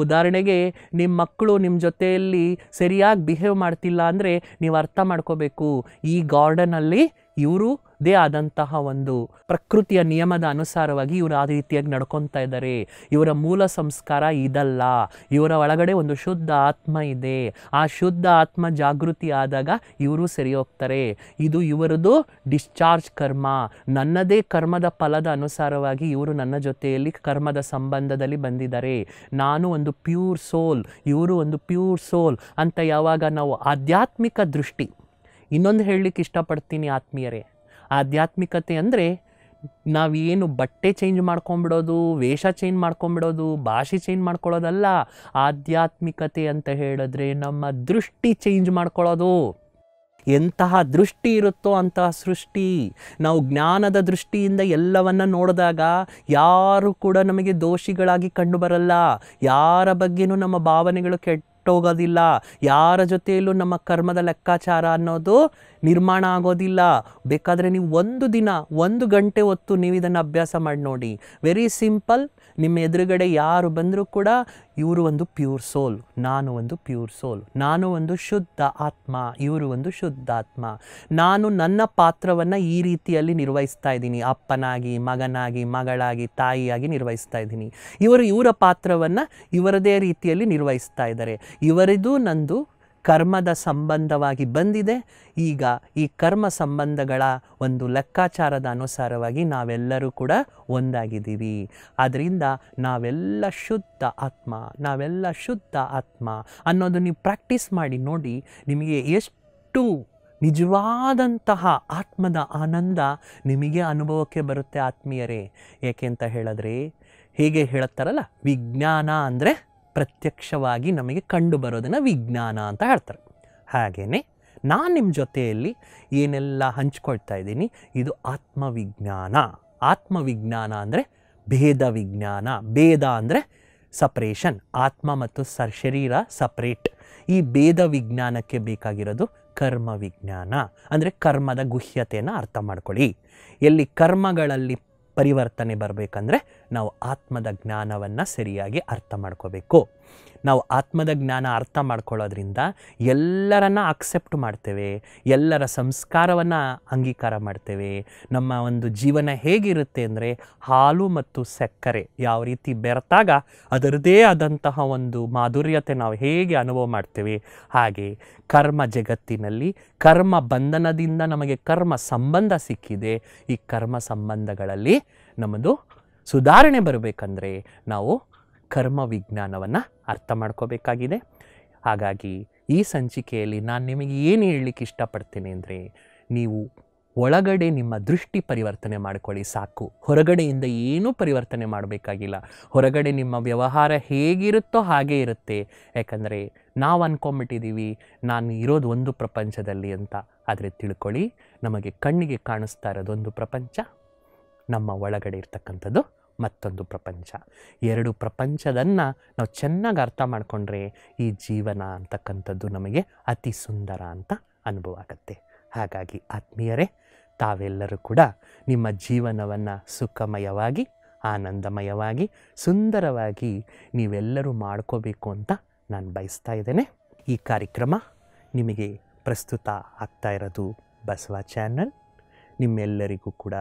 S1: ಉದಾಹರಣೆಗೆ ನಿಮ್ಮ ಮಕ್ಕಳು ನಿಮ್ಮ ಜೊತೆಯಲ್ಲಿ ಸರಿಯಾಗಿ ಬಿಹೇವ್ ಮಾಡ್ತಿಲ್ಲ ಅಂದರೆ ನೀವು ಅರ್ಥ ಮಾಡ್ಕೋಬೇಕು ಈ ಗಾರ್ಡನಲ್ಲಿ ಇವರು ದೇ ಆದಂತಹ ಒಂದು ಪ್ರಕೃತಿಯ ನಿಯಮದ ಅನುಸಾರವಾಗಿ ಇವರು ಆ ರೀತಿಯಾಗಿ ನಡ್ಕೊತಾ ಇದ್ದಾರೆ ಇವರ ಮೂಲ ಸಂಸ್ಕಾರ ಇದಲ್ಲ ಇವರ ಒಳಗಡೆ ಒಂದು ಶುದ್ಧ ಆತ್ಮ ಇದೆ ಆ ಶುದ್ಧ ಆತ್ಮ ಜಾಗೃತಿ ಆದಾಗ ಇವರು ಸರಿ ಹೋಗ್ತಾರೆ ಇದು ಇವರದು ಡಿಸ್ಚಾರ್ಜ್ ಕರ್ಮ ನನ್ನದೇ ಕರ್ಮದ ಫಲದ ಅನುಸಾರವಾಗಿ ಇವರು ನನ್ನ ಜೊತೆಯಲ್ಲಿ ಕರ್ಮದ ಸಂಬಂಧದಲ್ಲಿ ಬಂದಿದ್ದಾರೆ ನಾನು ಒಂದು ಪ್ಯೂರ್ ಸೋಲ್ ಇವರು ಒಂದು ಪ್ಯೂರ್ ಸೋಲ್ ಅಂತ ಯಾವಾಗ ನಾವು ಆಧ್ಯಾತ್ಮಿಕ ದೃಷ್ಟಿ ಇನ್ನೊಂದು ಹೇಳಲಿಕ್ಕೆ ಇಷ್ಟಪಡ್ತೀನಿ ಆತ್ಮೀಯರೇ ಆಧ್ಯಾತ್ಮಿಕತೆ ಅಂದರೆ ನಾವೇನು ಬಟ್ಟೆ ಚೇಂಜ್ ಮಾಡ್ಕೊಂಬಿಡೋದು ವೇಷ ಚೇಂಜ್ ಮಾಡ್ಕೊಂಬಿಡೋದು ಭಾಷೆ ಚೇಂಜ್ ಮಾಡ್ಕೊಳ್ಳೋದಲ್ಲ ಆಧ್ಯಾತ್ಮಿಕತೆ ಅಂತ ಹೇಳಿದ್ರೆ ನಮ್ಮ ದೃಷ್ಟಿ ಚೇಂಜ್ ಮಾಡ್ಕೊಳ್ಳೋದು ಎಂತಹ ದೃಷ್ಟಿ ಇರುತ್ತೋ ಅಂತಹ ಸೃಷ್ಟಿ ನಾವು ಜ್ಞಾನದ ದೃಷ್ಟಿಯಿಂದ ಎಲ್ಲವನ್ನು ನೋಡಿದಾಗ ಯಾರು ಕೂಡ ನಮಗೆ ದೋಷಿಗಳಾಗಿ ಕಂಡುಬರಲ್ಲ ಯಾರ ಬಗ್ಗೆನೂ ನಮ್ಮ ಭಾವನೆಗಳು ಕೆಟ್ಟ ಹೋಗೋದಿಲ್ಲ ಯಾರ ಜೊತೆಯಲ್ಲೂ ನಮ್ಮ ಕರ್ಮದ ಲೆಕ್ಕಾಚಾರ ಅನ್ನೋದು ನಿರ್ಮಾಣ ಆಗೋದಿಲ್ಲ ಬೇಕಾದರೆ ನೀವು ಒಂದು ದಿನ ಒಂದು ಗಂಟೆ ಹೊತ್ತು ನೀವು ಇದನ್ನು ಅಭ್ಯಾಸ ಮಾಡಿ ನೋಡಿ ವೆರಿ ಸಿಂಪಲ್ ನಿಮ್ಮ ಎದುರುಗಡೆ ಯಾರು ಬಂದರೂ ಕೂಡ ಇವರು ಒಂದು ಪ್ಯೂರ್ ಸೋಲ್ ನಾನು ಒಂದು ಪ್ಯೂರ್ ಸೋಲ್ ನಾನು ಒಂದು ಶುದ್ಧ ಆತ್ಮ ಇವರು ಒಂದು ಶುದ್ಧ ಆತ್ಮ ನಾನು ನನ್ನ ಪಾತ್ರವನ್ನು ಈ ರೀತಿಯಲ್ಲಿ ನಿರ್ವಹಿಸ್ತಾ ಇದ್ದೀನಿ ಅಪ್ಪನಾಗಿ ಮಗನಾಗಿ ಮಗಳಾಗಿ ತಾಯಿಯಾಗಿ ನಿರ್ವಹಿಸ್ತಾ ಇದ್ದೀನಿ ಇವರು ಇವರ ಪಾತ್ರವನ್ನು ಇವರದೇ ರೀತಿಯಲ್ಲಿ ನಿರ್ವಹಿಸ್ತಾ ಇದ್ದಾರೆ ಇವರಿದು ನಂದು ಕರ್ಮದ ಸಂಬಂಧವಾಗಿ ಬಂದಿದೆ ಈಗ ಈ ಕರ್ಮ ಸಂಬಂಧಗಳ ಒಂದು ಲೆಕ್ಕಾಚಾರದ ಅನುಸಾರವಾಗಿ ನಾವೆಲ್ಲರೂ ಕೂಡ ಒಂದಾಗಿದ್ದೀವಿ ಆದ್ದರಿಂದ ನಾವೆಲ್ಲ ಶುದ್ಧ ಆತ್ಮ ನಾವೆಲ್ಲ ಶುದ್ಧ ಆತ್ಮ ಅನ್ನೋದು ನೀವು ಪ್ರಾಕ್ಟೀಸ್ ಮಾಡಿ ನೋಡಿ ನಿಮಗೆ ಎಷ್ಟು ನಿಜವಾದಂತಹ ಆತ್ಮದ ಆನಂದ ನಿಮಗೆ ಅನುಭವಕ್ಕೆ ಬರುತ್ತೆ ಆತ್ಮೀಯರೇ ಏಕೆ ಅಂತ ಹೇಳಿದ್ರೆ ಹೇಗೆ ಹೇಳುತ್ತಾರಲ್ಲ ವಿಜ್ಞಾನ ಅಂದರೆ ಪ್ರತ್ಯಕ್ಷವಾಗಿ ನಮಗೆ ಕಂಡು ಬರೋದನ್ನು ವಿಜ್ಞಾನ ಅಂತ ಹೇಳ್ತಾರೆ ಹಾಗೆಯೇ ನಾನು ನಿಮ್ಮ ಜೊತೆಯಲ್ಲಿ ಏನೆಲ್ಲ ಹಂಚ್ಕೊಳ್ತಾ ಇದ್ದೀನಿ ಇದು ಆತ್ಮವಿಜ್ಞಾನ ಆತ್ಮವಿಜ್ಞಾನ ಅಂದರೆ ಭೇದ ವಿಜ್ಞಾನ ಭೇದ ಅಂದರೆ ಸಪ್ರೇಷನ್ ಆತ್ಮ ಮತ್ತು ಸರ್ ಶರೀರ ಸಪ್ರೇಟ್ ಈ ಭೇದ ವಿಜ್ಞಾನಕ್ಕೆ ಬೇಕಾಗಿರೋದು ಕರ್ಮ ವಿಜ್ಞಾನ ಅಂದರೆ ಕರ್ಮದ ಗುಹ್ಯತೆಯನ್ನು ಅರ್ಥ ಮಾಡ್ಕೊಳ್ಳಿ ಎಲ್ಲಿ ಕರ್ಮಗಳಲ್ಲಿ ಪರಿವರ್ತನೆ ಬರಬೇಕಂದ್ರೆ ನಾವು ಆತ್ಮದ ಜ್ಞಾನವನ್ನು ಸರಿಯಾಗಿ ಅರ್ಥ ಮಾಡ್ಕೋಬೇಕು ನಾವು ಆತ್ಮದ ಜ್ಞಾನ ಅರ್ಥ ಮಾಡ್ಕೊಳ್ಳೋದ್ರಿಂದ ಎಲ್ಲರನ್ನ ಅಕ್ಸೆಪ್ಟ್ ಮಾಡ್ತೇವೆ ಎಲ್ಲರ ಸಂಸ್ಕಾರವನ್ನು ಅಂಗೀಕಾರ ಮಾಡ್ತೇವೆ ನಮ್ಮ ಒಂದು ಜೀವನ ಹೇಗಿರುತ್ತೆ ಅಂದರೆ ಹಾಲು ಮತ್ತು ಸಕ್ಕರೆ ಯಾವ ರೀತಿ ಬೆರೆತಾಗ ಅದರದೇ ಆದಂತಹ ಒಂದು ಮಾಧುರ್ಯತೆ ನಾವು ಹೇಗೆ ಅನುಭವ ಮಾಡ್ತೇವೆ ಹಾಗೆ ಕರ್ಮ ಜಗತ್ತಿನಲ್ಲಿ ಕರ್ಮ ಬಂಧನದಿಂದ ನಮಗೆ ಕರ್ಮ ಸಂಬಂಧ ಸಿಕ್ಕಿದೆ ಈ ಕರ್ಮ ಸಂಬಂಧಗಳಲ್ಲಿ ನಮ್ಮದು ಸುಧಾರಣೆ ಬರಬೇಕಂದ್ರೆ ನಾವು ಕರ್ಮ ವಿಜ್ಞಾನವನ್ನು ಅರ್ಥ ಮಾಡ್ಕೋಬೇಕಾಗಿದೆ ಹಾಗಾಗಿ ಈ ಸಂಚಿಕೆಯಲ್ಲಿ ನಾನು ನಿಮಗೆ ಏನು ಹೇಳಲಿಕ್ಕೆ ಇಷ್ಟಪಡ್ತೇನೆ ಅಂದರೆ ನೀವು ಒಳಗಡೆ ನಿಮ್ಮ ದೃಷ್ಟಿ ಪರಿವರ್ತನೆ ಮಾಡಿಕೊಳ್ಳಿ ಸಾಕು ಹೊರಗಡೆಯಿಂದ ಏನೂ ಪರಿವರ್ತನೆ ಮಾಡಬೇಕಾಗಿಲ್ಲ ಹೊರಗಡೆ ನಿಮ್ಮ ವ್ಯವಹಾರ ಹೇಗಿರುತ್ತೋ ಹಾಗೇ ಇರುತ್ತೆ ಯಾಕಂದರೆ ನಾವು ಅಂದ್ಕೊಂಬಿಟ್ಟಿದ್ದೀವಿ ನಾನು ಇರೋದು ಒಂದು ಪ್ರಪಂಚದಲ್ಲಿ ಅಂತ ಆದರೆ ತಿಳ್ಕೊಳ್ಳಿ ನಮಗೆ ಕಣ್ಣಿಗೆ ಕಾಣಿಸ್ತಾ ಇರೋದೊಂದು ಪ್ರಪಂಚ ನಮ್ಮ ಒಳಗಡೆ ಇರ್ತಕ್ಕಂಥದ್ದು ಮತ್ತೊಂದು ಪ್ರಪಂಚ ಎರಡು ಪ್ರಪಂಚದನ್ನು ನಾವು ಚೆನ್ನಾಗಿ ಅರ್ಥ ಮಾಡಿಕೊಂಡ್ರೆ ಈ ಜೀವನ ಅಂತಕ್ಕಂಥದ್ದು ನಮಗೆ ಅತಿ ಸುಂದರ ಅಂತ ಅನುಭವ ಆಗುತ್ತೆ ಹಾಗಾಗಿ ಆತ್ಮೀಯರೇ ತಾವೆಲ್ಲರೂ ಕೂಡ ನಿಮ್ಮ ಜೀವನವನ್ನು ಸುಖಮಯವಾಗಿ ಆನಂದಮಯವಾಗಿ ಸುಂದರವಾಗಿ ನೀವೆಲ್ಲರೂ ಮಾಡ್ಕೋಬೇಕು ಅಂತ ನಾನು ಬಯಸ್ತಾ ಇದ್ದೇನೆ ಈ ಕಾರ್ಯಕ್ರಮ ನಿಮಗೆ ಪ್ರಸ್ತುತ ಆಗ್ತಾ ಇರೋದು ಬಸವ ಚಾನಲ್ ನಿಮ್ಮೆಲ್ಲರಿಗೂ ಕೂಡ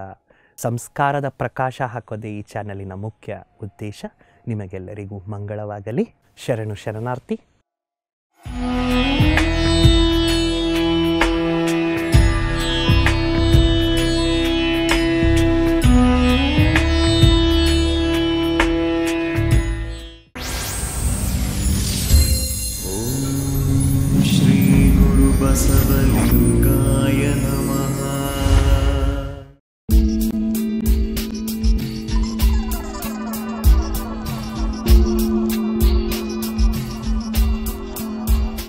S1: ಸಂಸ್ಕಾರದ ಪ್ರಕಾಶ ಹಾಕೋದೇ ಈ ಚಾನಲಿನ ಮುಖ್ಯ ಉದ್ದೇಶ ನಿಮಗೆಲ್ಲರಿಗೂ ಮಂಗಳವಾಗಲಿ ಶರಣು ಶರಣಾರ್ಥಿ